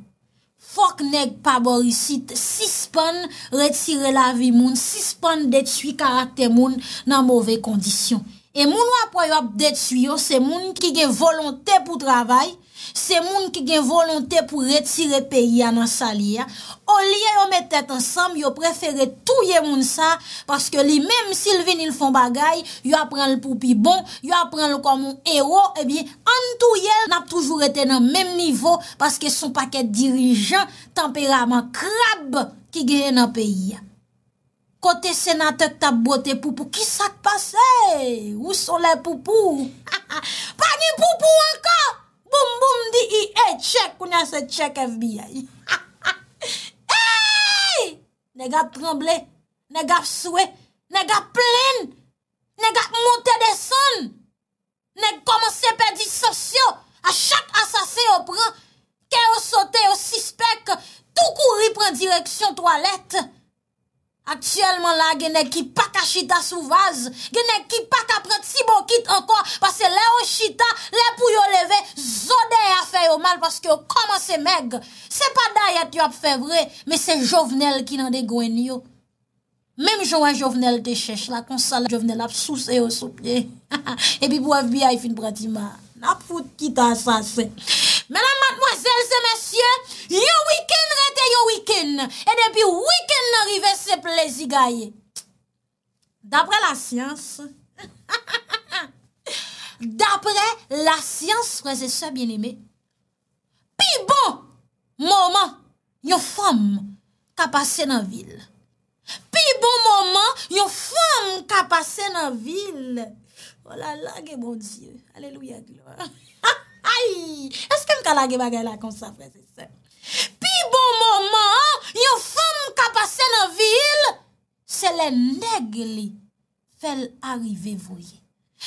Speaker 1: Fok neg paborisit sispan retire la vi moun, sispan deti wika rate moun nan mouve kondisyon. E moun wap wap det su yon, se moun ki gen volontè pou travay, se moun ki gen volontè pou retire peyi anan sa liya, o liye yo metet ansanm, yo preferè tou ye moun sa, paske li menm Silvin il fon bagay, yo apren l pou pi bon, yo apren l kon moun ero, e eh bi an tou yel nap toujou rete nan menm nivou, paske son paket dirijan, temperaman krab ki gen nan peyi ya. Kote senatek ta bote poupou. Ki sak pasey? Ou solè poupou? Pani poupou anka? Boum boum di i e tchèk ou nan se tchèk fbi. Eyy! Ne gap tremble, ne gap souwe, ne gap plen, ne gap monte de son. Ne komanse pe disopsyo. A chak asase yo pran, ke yo sote yo sispek, tou kouri pran direksyon toalette. Aktyèlman la genèk ki pata chita sou vaz, genèk ki pata prèd si bon kit ankon, pasè lè an chita, lè pou yo leve, zode a fè yo mal, pasè yo koman se meg. Se pa dayat yo ap fè vre, men se jovenel ki nan de gwen yo. Mem jowen jovenel te chèch la, konsa la jovenel ap sou se yo sou pye. Epi pou avbi a yifin pratima, nap fout ki ta sa se. Menan matmozèl zè mèsyè, yo wikèn rete yo wikèn, e depi wikèn n'arive se plezi ga ye. Dapre la siyans, ha ha ha ha ha, dapre la siyans, reze sa bien eme, pi bon mouman, yo fòm, ka pase nan vil. Pi bon mouman, yo fòm, ka pase nan vil. Oh la la, gen bon diyo, aleluya diyo, ha ha ha ha, Ay, eske m kalage bagay la kon sa fè se sen. Pi bon mouman, yo fèm kapase nan vil, se le neg li fèl arrive voye.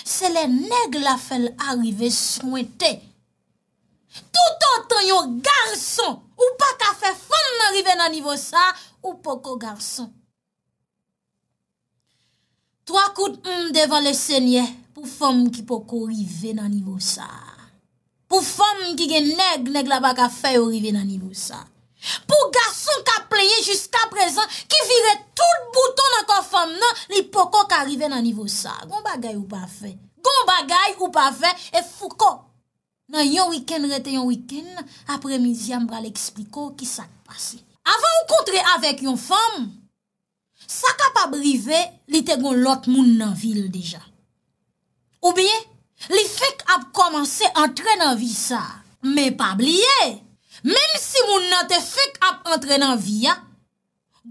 Speaker 1: Se le neg la fèl arrive souwete. Tout otan yo garson, ou pa ka fè fèm arrive nan nivou sa, ou poko garson. To akout m devan le sènyè, pou fèm ki poko rive nan nivou sa. Ou fòm ki gen neg, neg la bak a fè ou rive nan nivou sa. Pou gason ka plèye jiska prezant, ki vire tout bouton nan kon fòm nan, li pokon ka rive nan nivou sa. Gon bagay ou pa fè. Gon bagay ou pa fè, e fou kon. Nan yon wikèn rete yon wikèn, apre mi ziam bral ekspliko ki sa k'pase. Avan ou kontre avèk yon fòm, sa kapab rive, li te gon lot moun nan vil deja. Ou biye, li fèk ap komanse entrenan vi sa. Mè pabliye, mèm si moun nan te fèk ap entrenan vi ya,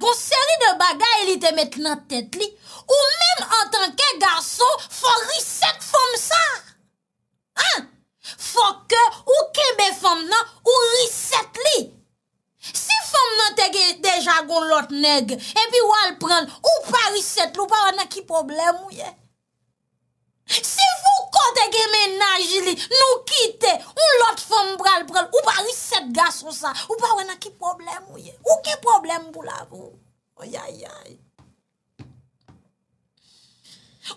Speaker 1: goun seri de bagay li te met nan tèt li, ou mèm an tanke garso, fò riset fòm sa. An, fò ke ou kebe fòm nan, ou riset li. Si fòm nan te ge deja goun lot neg, epi wò al pran, ou pa riset, ou pa wè nan ki problem wè. Se fòm, Kote gen menaj li, nou kite, ou lot fom pral pral, ou pa riset gason sa, ou pa wè nan ki problem ou ye, ou ki problem pou la vò. O ya ya ya.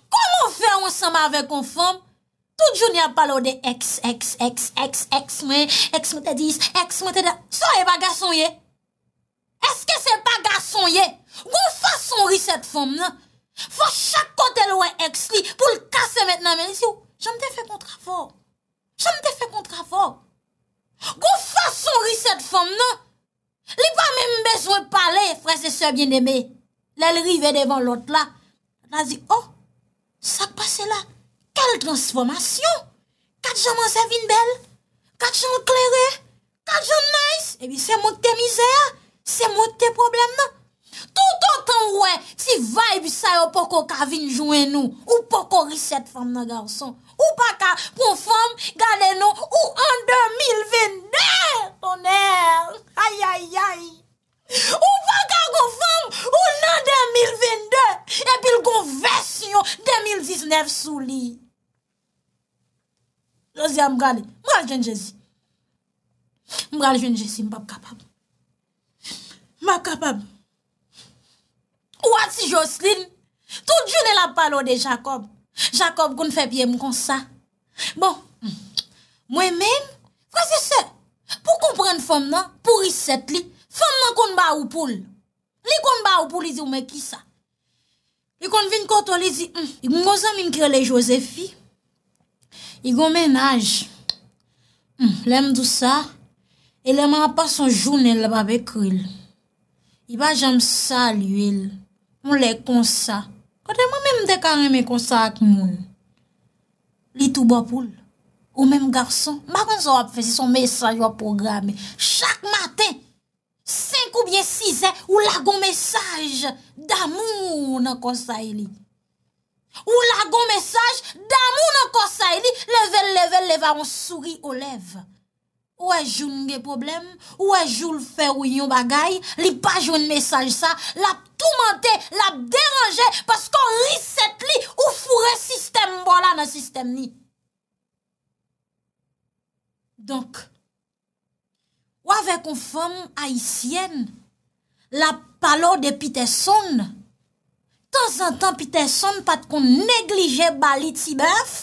Speaker 1: Komo fè onsama avè kon fom, tout joun ya palo de ex, ex, ex, ex, ex, ex mè, ex mè te dis, ex mè te da, soye pa gason ye? Eske se pa gason ye? Goun fason riset fom nan? Fò chak kote lwen ex li, pou l kase mèt nan mè, si ou? Jom te fè kontrafor. Jom te fè kontrafor. Gou fason riset fòm nan. Li pa mè mbej wè pale, fre se sè bienemè. Lè l'rive devan lot la. Nan zi, oh, sa pase la. Kèl transformasyon? Kèl jom ansevin bel? Kèl jom klère? Kèl jom nès? Ebi se mwè te mizè ya? Se mwè te problem nan? Tout anten wè, si va ebi sayo poko kavin jounen nou, ou poko riset fòm nan, garçon. Ou pa ka pou fèm gade nou ou an 2022, tonèl. Ay, ay, ay. Ou pa ka pou fèm ou nan 2022, epil kon vès yon 2019 sou li. Lozi a m gade, m gade jen jesi. M gade jen jesi m pap kapab. M pap kapab. Ou ati Jocelyne, tout joun el ap palo de Jacob. Jacob goun febye moun konsa. Bon, mwen men, frasye se, pou kompren fom nan, pou riset li, fom nan kon ba ou pou. Li kon ba ou pou li zi ou men ki sa. Li kon vin koto li zi, yi goun goun zan min kire le Josefi, yi goun men aj. Lèm dousa, e lèm apas son joun el babè kril. Iba jem sa l'uil, moun le konsa. Kote mwen mwen mwen dekare mwen konsa ak moun, li tou bopoul, ou mwen mwen garson, mwen kon se wap fese son mesaj wap programe, chak maten, 5 ou 6, ou lagon mesaj, damoun konsa e li, ou lagon mesaj, damoun konsa e li, leve, leve, leve, an souri ou leve. Ou e joun gen problem, ou e joun fè ou yon bagay, li pa joun mesaj sa, lap toumente, lap deranje, pas kon riset li ou fure sistem wala nan sistem ni. Donk, wavè kon fèm ayisyen, lap palo de pite son, tan zan tan pite son pat kon neglije bali ti bèf,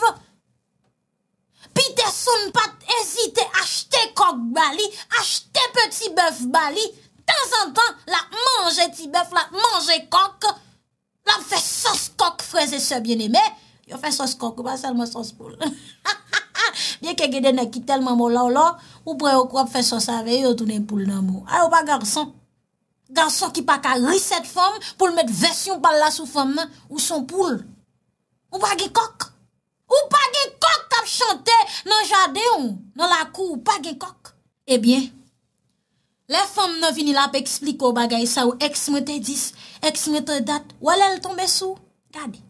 Speaker 1: Pite son pat, ezite, achte kok bali, achte peti beuf bali, tan san tan, la manje ti beuf la, manje kok, la fe sos kok, freze se bieneme, yo fe sos kok, ou pa salman sos poule. Bien ke gede ne kitel mamou la ah, ou la, ou pre ou kwa fe sos ave, yo tounen poule nan mou. Ayo pa garson, garson ki pa ka riset fom, pou l met vesyon pal la sou fom, ou son poule. Ou pa ge kok? Ou pa gen kok tap chante nan jadeyon nan la kou ou pa gen kok? Ebyen, eh le fom nan vini la pe ekspliko bagay sa ou eks mwete dis, eks mwete dat, wale l tombe sou? Gade,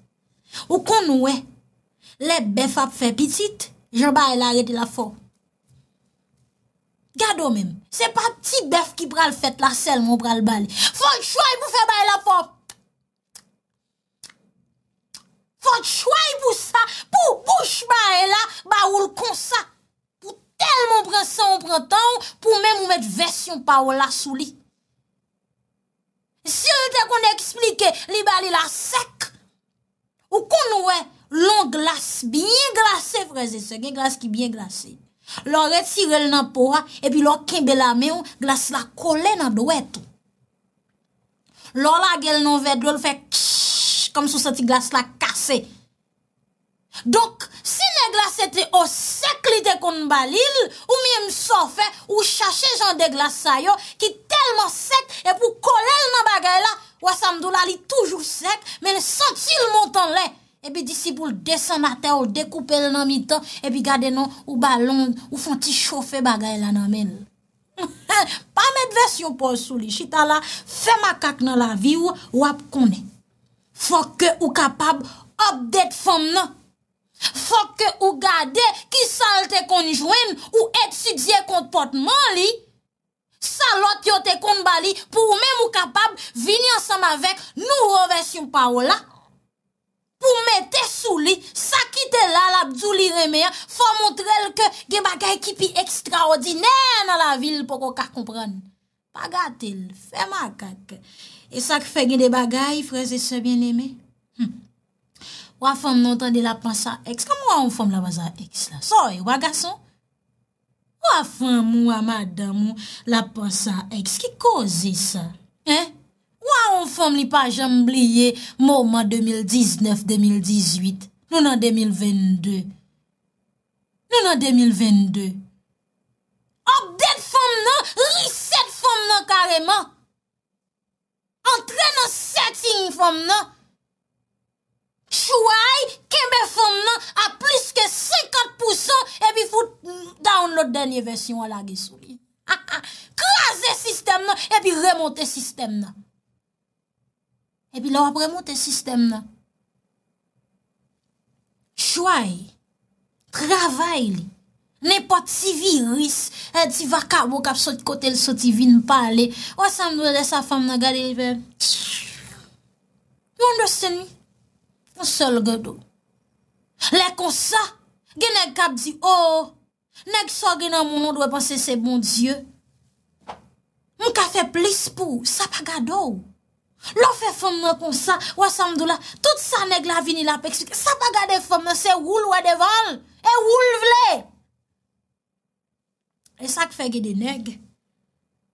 Speaker 1: ou kon noue, le bef ap fe pitit, jen baye l arete la fo. Gado men, se pa pti bef ki pral fet la sel mwen pral bale, fok choy mwen fe baye la fof. chouay pou sa, pou bouch ba e la, ba ou l kon sa. Pou telman pren sa ou pren tan, pou men mou met versyon pa ou la sou li. Si ou te kon de eksplike, li ba li la sek, ou kon nou we, lon glas bien glase, freze, se gen glas ki bien glase. Lo retirel nan po a, epi lo kembe la me ou, glas la kole nan do eto. Lo la gel nan vedre, l fe kish, kom sou se ti glas la kase. Donk, si ne glas ete o sek li de kon balil, ou mi em sofe, ou chache jan de glas sayo, ki telman sek, ep ou kolel nan bagay la, ou a samdou la li toujou sek, men sentil montan le, epi disi pou l desen ate, ou dekoupe l nan mitan, epi gade nan ou balon, ou fonti chofe bagay la nan men. Pa medves yo po sou li, chita la, fe makak nan la vi ou, wap konen. Fòk ke ou kapab obdet fòm nan. Fòk ke ou gade ki sal te konjwen ou etsidye kontportman li. Salot yo te kontbali pou ou mem ou kapab vini ansam avek nou rovesyoun pa ou la. Pou mette sou li, sa kite la la bdjou li reme an, fò montrel ke ge bagay kipi ekstraodine nan la vil pou koka kompran. Pagat el, fè magak e. E sa ki fe gen de bagay, freze se bien leme? Hm. Ou a fom nou tan de la pan sa ex? Kam ou a ou fom la pan sa ex la? Soye, waga son? Ou a fom mou a madan mou la pan sa ex? Ki kozi sa? Ou a ou fom li pa jambliye mouman 2019-2018? Nou nan 2022? Nou nan 2022? Op det fom nan, riset fom nan kareman! Entren nan sè ti yon fòm nan. Chouay keme fòm nan a plus ke 50% epi fòt down lot denye versyon wala gesou li. Krasè sistem nan epi remonte sistem nan. Epi lò ap remonte sistem nan. Chouay, travay li. Ne pot ti vi ris, e ti vakabo kap sot kote l sot ti vi n pa ale. Ou asan mdou la sa fam nan gade li pe. Mwen de sen mi, an sol gado. Le kon sa, genen kap di, o, oh, neg so genen mounon dwe panse se bon dieu. Mwen ka fe plis pou, sa pa gado. Lo fe fam nan kon sa, ou asan mdou la, tout sa neg la vini la pe eksplike. Sa pa gade fam nan se woul wadeval, e woul vlej. E sak feke de neg,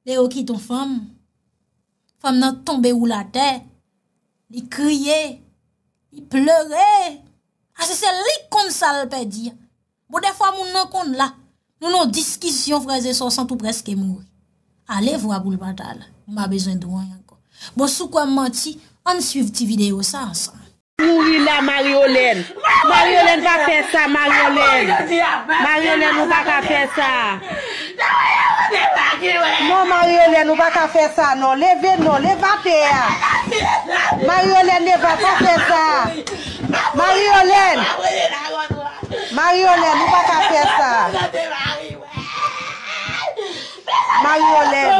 Speaker 1: le o ki ton fam, fam nan tombe ou la te, li kriye, li plere, a se se lik kon sal pe di, bo defwa moun nan kon la, moun nan diskisyon freze son, san tou preske mou. Ale vwa bou l patal, mou ma bezen dwen yanko. Bo sou kwa manti, an suiv ti video sa ansan. Mou yi la Mariolene, Mariolene pa fe sa, Mariolene, Mariolene mou pa ka fe sa. Non, Mariyolen! Nou baka fesa! Non, leve! Non, leve apè! Mariyolen, leve! Baka fesa!
Speaker 2: Mariyolen!
Speaker 1: Mariyolen, nou baka fesa! Mari Olen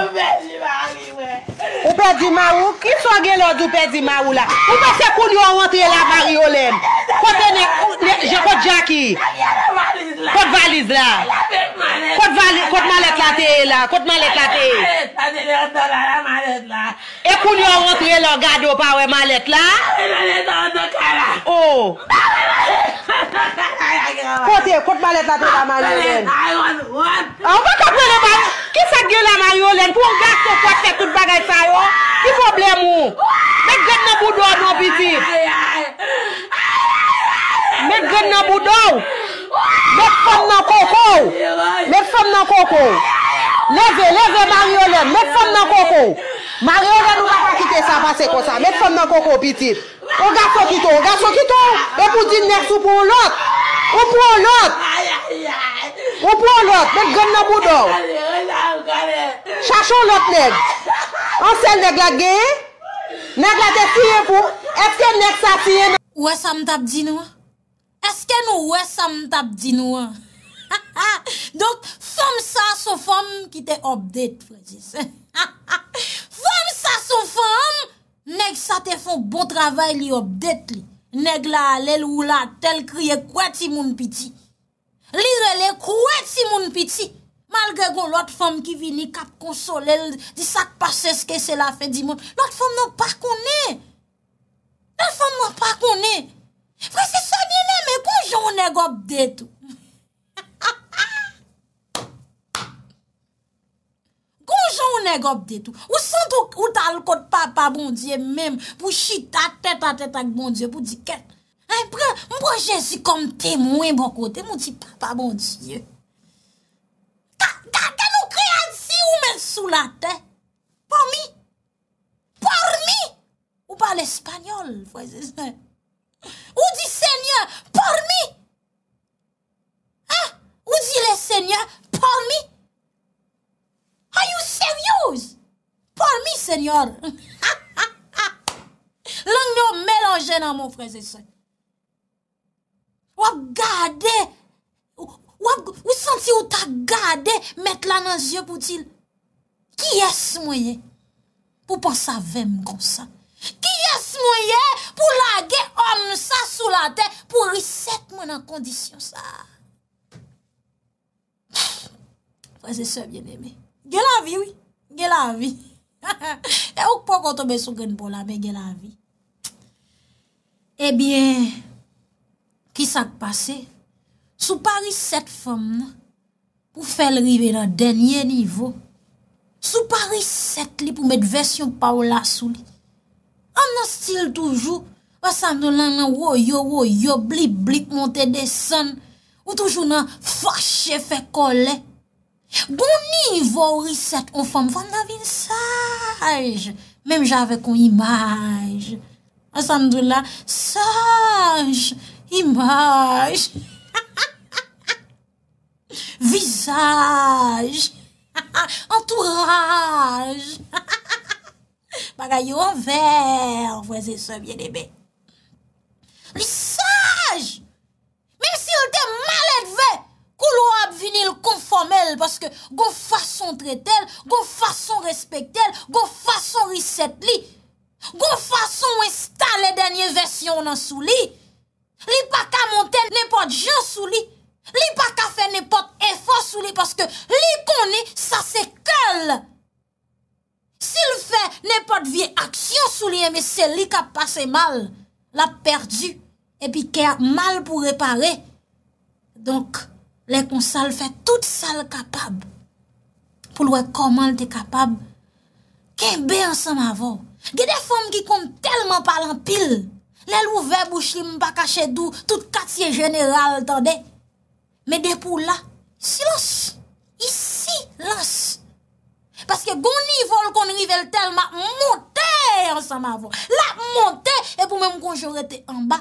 Speaker 1: Ope di ma ou Kiswa gen lò zi ope di ma ou la Ope se koun yon rentre la Mari Olen Kote ne, je kote Jackie Kote valiz la Kote malet la te e la Kote malet la te e E koun yon rentre lò gado pa we malet la O oh. Kote, kote malet la te e la malet lè Ope se koun yon rentre la sa gye la Mariolen, pou an gase kwa se tout bagay sa yo, ki voblè mou met gen nan boudou an nou piti met gen nan boudou met fèm nan kokou met fèm nan kokou leve, leve Mariolen met fèm nan kokou Mariolen ou wakwa kite sa pase konsa met fèm nan kokou piti ou gase kito, ou gase kito epou di nersu pou lòt ou pou lòt ou pou lòt, met gen nan boudou Mariolen Chachon lot neg Ansel neg la gen Neg la te fye pou Eske neg sa fye Ouwe sa mtap di nou Eske nou ouwe sa mtap di nou Ha ha Fom sa sou fom Ki te obdet Fom sa sou fom Neg sa te fon bon travay li obdet Neg la alel oula Tel kriye kwa ti moun piti Lisele kwa ti moun piti Malge kon lot fom ki vini kap kon solel, di sak pase skese la fe di moun. Lot fom non pa kone. Lot fom non pa kone. Vre se sa nye ne, men kon jounen gop detou. Kon jounen gop detou. Ou sent ou tal kote papa bon die mèm, pou chita tete a tete ak bon die, pou di ket. Mwen jè si kom temouen mwen kote, mwen di papa bon die mèm. Ou men sou la te? Pormi? Pormi? Ou par l'Espanyol? Ou di seigneur? Pormi? Ah, ou di lè seigneur? Pormi? Are you serious? Pormi seigneur? Lang nou melange nan moun freze seigneur. Ou ap gade? Ou ap gade? Ou senti ou ta gade? Mèt la nan zye poutil. Ou ap gade? Ki es mwenye pou pa sa vem kon sa? Ki es mwenye pou lage om sa sou la ten, pou riset mwen an kondisyon sa? Fwa, se se bien eme. Gela vi, oui. Gela vi. E ouk pou kontome sou gen pou labe, gela vi. Ebyen, ki sak pase? Sou pari set fom nan, pou fel rive nan denye nivou, Sou pa riset li pou met versyon pa ou la sou li. An nan stil toujou. Asan do lan nan yo yo yo yo blip blip monte de san. Ou toujou nan fache fe kole. Boni vou riset ou fam vanda vin saj. Mem jave kon imaj. Asan do lan saj. Imaj. Visaj. Visaj. Ha ha ha, entouraj. Ha ha ha ha. Paray yo an ver, wese sou mwen ebe. Li saj! Mwen si ou te malet ve, kou lo ap vinil konformel, paske gon fason tre tel, gon fason respek tel, gon fason riset li, gon fason insta le denye versyon nan sou li. Li pa kamonte, nepoj jan sou li. Li pa ka fe nepote efos sou li, paske li koni, sa se kelle. Si li fe nepote vie aksyon sou li, me se li ka pase mal, la perdi, epi ke a mal pou repare. Donk, le konsal fe tout sal kapab, pou lwe koman te kapab. Ke be ansan mavo, ge de fom ki kon telman palan pil, le lou ve bou shim pa kache dou, tout katsye jeneral tande, Me depo la, silas. I silas. Paske gouni bon vol kon rivel tel, ma monte ansama vo. La monte, epou menm konjorete anba.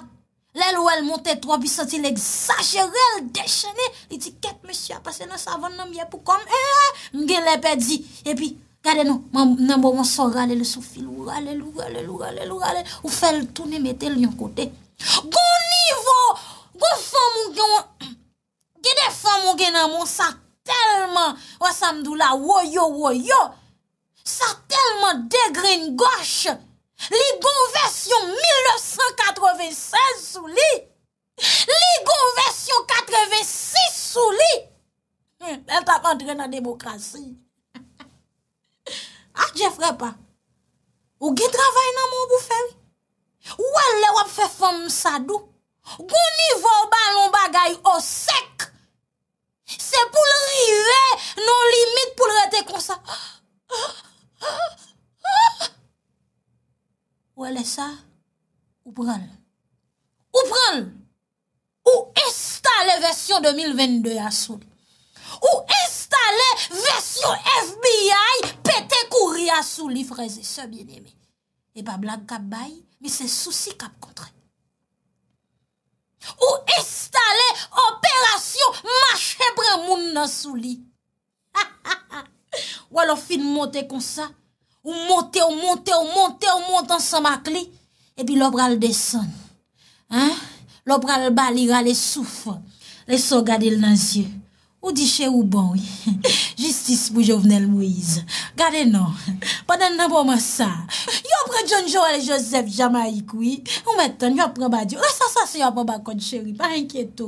Speaker 1: Lèl ou el monte, to api soti l'exagerel, dechenè, li di ket mèsy apase nan savan nan myè pou kom. E, e, e, mgen lè pe di. E pi, kade nou, nan bo monson rale le soufi, lou rale, lou rale, lou rale, lou rale, ou fèl toune metèl yon kote. Gouni vol, goun fèm ou yon, e, e, Ye defon moun gen nan moun sa telman, wa samdou la, woyo, woyo, sa telman degren goshe. Li goun versyon 1996 sou li. Li goun versyon 86 sou li. Hmm, Lè tap antre nan demokrasi. Ak je fwè pa, ou gen travay nan moun bou fèwi? Ou alè wap fè fon moun sadou? Ou nivou balon bagay ou sek? Se pou le rive, non limite pou le rete kon sa. Ou elè sa? Ou pral? Ou pral? Ou installe versyon 2022 a souli? Ou installe versyon FBI pete kouri a souli freze? Se bien eme, ne pa blan kap bay, mi se souci kap kontre. Ou installe operasyon Machebre moun nan sou li Ou alo fin monte kon sa Ou monte, ou monte, ou monte Ou monte an sa makli E pi lo bral deson Lo bral balira le souf Le so gadil nan zye Ou di che ou bon Jistis pou jovnel mouize. Gade nan. Pa den nan pou monsan. Yo apre John Joel Joseph Jamaykoui. Ou metan yo apre badi. Rasa sa se yo apre bakot cheri. Pa enkyeto.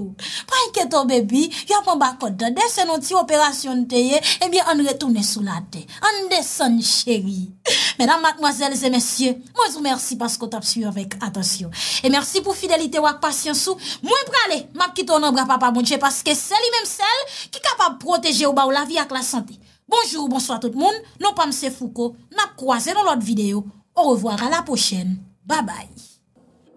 Speaker 1: Pa enkyeto bebi. Yo apre bakot. Dede se nou ti operasyon teye. Ebyen an retoune sou late. An dese cheri. Medan matmoazelze mesye. Mouz ou mersi pasko tap suyo vek. Atensyon. E mersi pou fidelite wak pasyon sou. Mwen prale. Map ki ton obra papa mounche. Paske seli menm sel. Ki kapap proteje ou ba ou la vi ak la. Sante. Bonjour, bonsoit tout moun. Non pa mse fouko, nap kwa zè nan lot videyo. Ou revoar, a la pochen. Ba bay.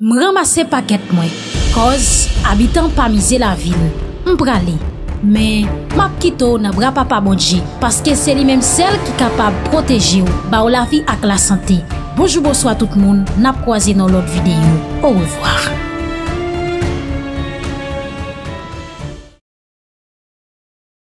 Speaker 1: M ramase paket mwen, koz abitan pa mize la vil. M prale. Men, map kito nan bra pa pa mounji. Paske se li menm sel ki kapab proteji ou ba ou la vi ak la sante. Bonjour, bonsoit tout moun. Nap kwa zè nan lot videyo. Ou revoar.